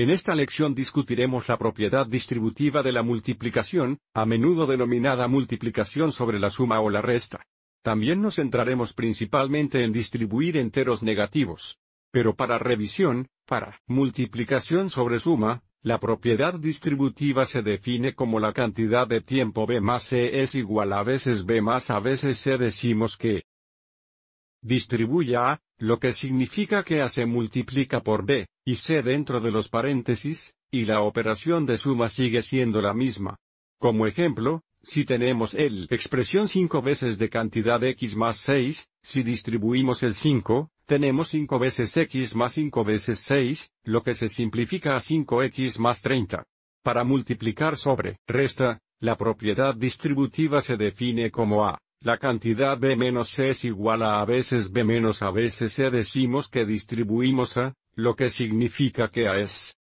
En esta lección discutiremos la propiedad distributiva de la multiplicación, a menudo denominada multiplicación sobre la suma o la resta. También nos centraremos principalmente en distribuir enteros negativos. Pero para revisión, para multiplicación sobre suma, la propiedad distributiva se define como la cantidad de tiempo B más C es igual a veces B más a veces C decimos que distribuye A, lo que significa que A se multiplica por B, y C dentro de los paréntesis, y la operación de suma sigue siendo la misma. Como ejemplo, si tenemos el expresión 5 veces de cantidad x más 6, si distribuimos el 5, tenemos 5 veces x más 5 veces 6, lo que se simplifica a 5x más 30. Para multiplicar sobre resta, la propiedad distributiva se define como a la cantidad B menos C es igual a a veces B menos a veces C decimos que distribuimos A, lo que significa que A es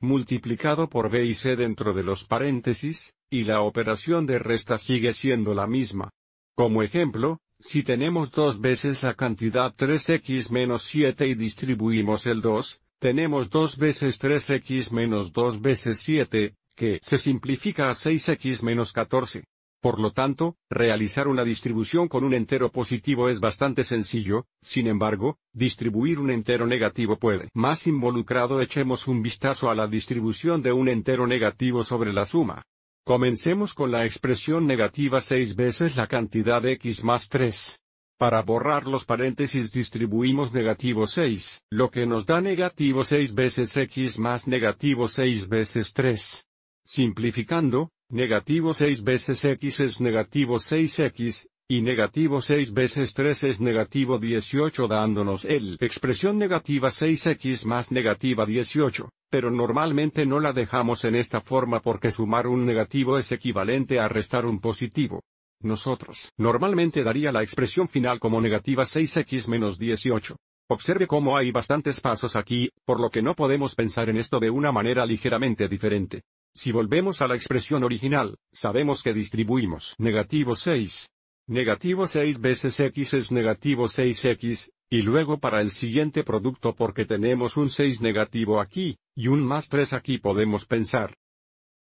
multiplicado por B y C dentro de los paréntesis, y la operación de resta sigue siendo la misma. Como ejemplo, si tenemos dos veces la cantidad 3x menos 7 y distribuimos el 2, tenemos dos veces 3x menos 2 veces 7, que se simplifica a 6x menos 14. Por lo tanto, realizar una distribución con un entero positivo es bastante sencillo, sin embargo, distribuir un entero negativo puede. Más involucrado echemos un vistazo a la distribución de un entero negativo sobre la suma. Comencemos con la expresión negativa 6 veces la cantidad x más 3. Para borrar los paréntesis distribuimos negativo 6, lo que nos da negativo 6 veces x más negativo 6 veces 3. Simplificando, negativo 6 veces x es negativo 6x, y negativo 6 veces 3 es negativo 18 dándonos el expresión negativa 6x más negativa 18, pero normalmente no la dejamos en esta forma porque sumar un negativo es equivalente a restar un positivo. Nosotros normalmente daría la expresión final como negativa 6x menos 18. Observe cómo hay bastantes pasos aquí, por lo que no podemos pensar en esto de una manera ligeramente diferente. Si volvemos a la expresión original, sabemos que distribuimos negativo 6. Negativo 6 veces x es negativo 6x, y luego para el siguiente producto porque tenemos un 6 negativo aquí, y un más 3 aquí podemos pensar.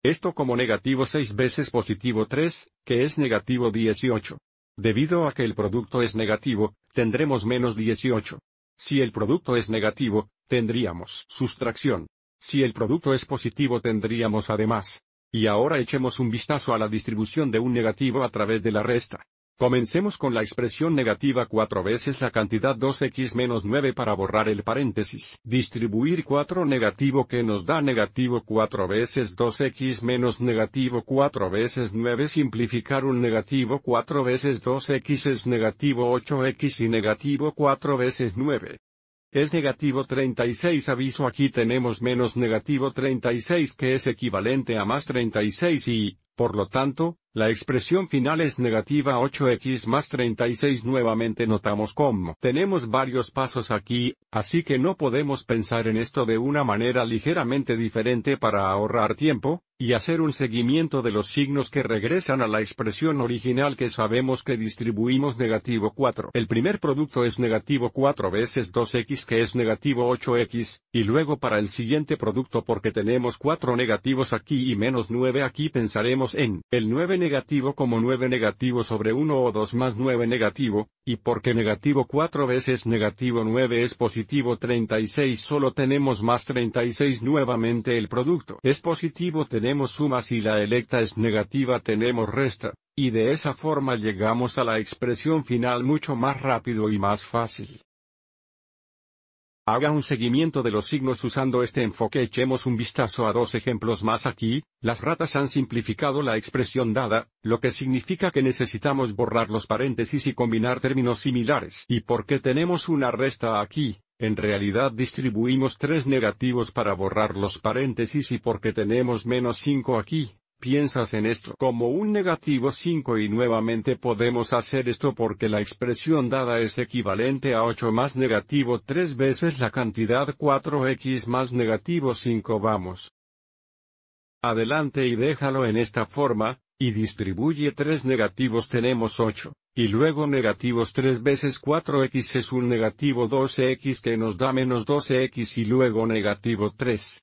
Esto como negativo 6 veces positivo 3, que es negativo 18. Debido a que el producto es negativo, tendremos menos 18. Si el producto es negativo, tendríamos sustracción. Si el producto es positivo tendríamos además. Y ahora echemos un vistazo a la distribución de un negativo a través de la resta. Comencemos con la expresión negativa 4 veces la cantidad 2x menos 9 para borrar el paréntesis. Distribuir 4 negativo que nos da negativo 4 veces 2x menos negativo 4 veces 9. Simplificar un negativo 4 veces 2x es negativo 8x y negativo 4 veces 9 es negativo 36 aviso aquí tenemos menos negativo 36 que es equivalente a más 36 y, por lo tanto, la expresión final es negativa 8x más 36. Nuevamente notamos como. tenemos varios pasos aquí, así que no podemos pensar en esto de una manera ligeramente diferente para ahorrar tiempo, y hacer un seguimiento de los signos que regresan a la expresión original que sabemos que distribuimos negativo 4. El primer producto es negativo 4 veces 2x que es negativo 8x, y luego para el siguiente producto porque tenemos 4 negativos aquí y menos 9 aquí pensaremos en el 9 negativo como 9 negativo sobre 1 o 2 más 9 negativo, y porque negativo 4 veces negativo 9 es positivo 36 solo tenemos más 36 nuevamente el producto es positivo tenemos sumas y la electa es negativa tenemos resta, y de esa forma llegamos a la expresión final mucho más rápido y más fácil. Haga un seguimiento de los signos usando este enfoque. Echemos un vistazo a dos ejemplos más aquí, las ratas han simplificado la expresión dada, lo que significa que necesitamos borrar los paréntesis y combinar términos similares. ¿Y por qué tenemos una resta aquí? En realidad distribuimos tres negativos para borrar los paréntesis y porque tenemos menos 5 aquí, piensas en esto como un negativo 5 y nuevamente podemos hacer esto porque la expresión dada es equivalente a 8 más negativo 3 veces la cantidad 4x más negativo 5 vamos. Adelante y déjalo en esta forma, y distribuye 3 negativos tenemos 8, y luego negativos 3 veces 4x es un negativo 12x que nos da menos 12x y luego negativo 3.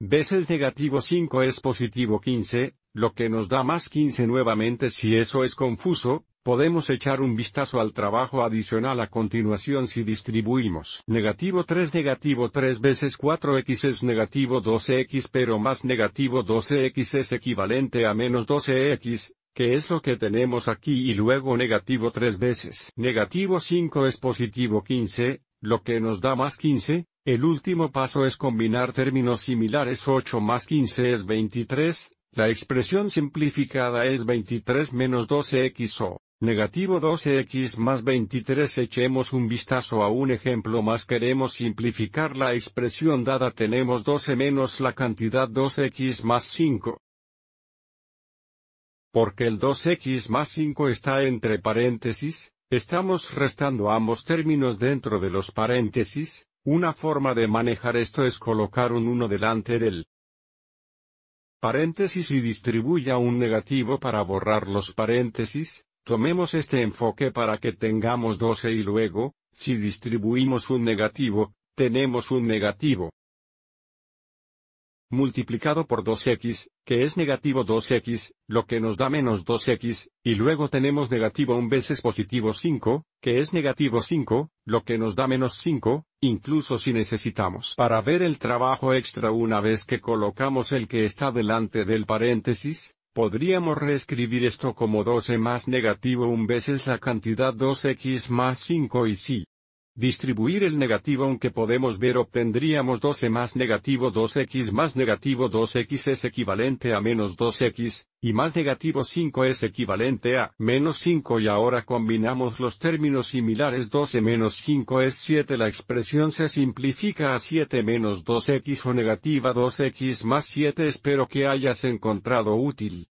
Veces negativo 5 es positivo 15, lo que nos da más 15 nuevamente si eso es confuso, podemos echar un vistazo al trabajo adicional a continuación si distribuimos negativo 3 negativo 3 veces 4x es negativo 12x pero más negativo 12x es equivalente a menos 12x, que es lo que tenemos aquí y luego negativo 3 veces negativo 5 es positivo 15, lo que nos da más 15, el último paso es combinar términos similares 8 más 15 es 23, la expresión simplificada es 23 menos 12x o, negativo 12x más 23 echemos un vistazo a un ejemplo más queremos simplificar la expresión dada tenemos 12 menos la cantidad 2x más 5. Porque el 2x más 5 está entre paréntesis, estamos restando ambos términos dentro de los paréntesis, una forma de manejar esto es colocar un 1 delante del paréntesis y distribuya un negativo para borrar los paréntesis, tomemos este enfoque para que tengamos 12 y luego, si distribuimos un negativo, tenemos un negativo multiplicado por 2x, que es negativo 2x, lo que nos da menos 2x, y luego tenemos negativo 1 veces positivo 5, que es negativo 5, lo que nos da menos 5, incluso si necesitamos para ver el trabajo extra una vez que colocamos el que está delante del paréntesis, podríamos reescribir esto como 12 más negativo 1 veces la cantidad 2x más 5 y sí. Distribuir el negativo aunque podemos ver obtendríamos 12 e más negativo 2x más negativo 2x es equivalente a menos 2x, y más negativo 5 es equivalente a menos 5 y ahora combinamos los términos similares 12 e menos 5 es 7 la expresión se simplifica a 7 menos 2x o negativa 2x más 7 espero que hayas encontrado útil.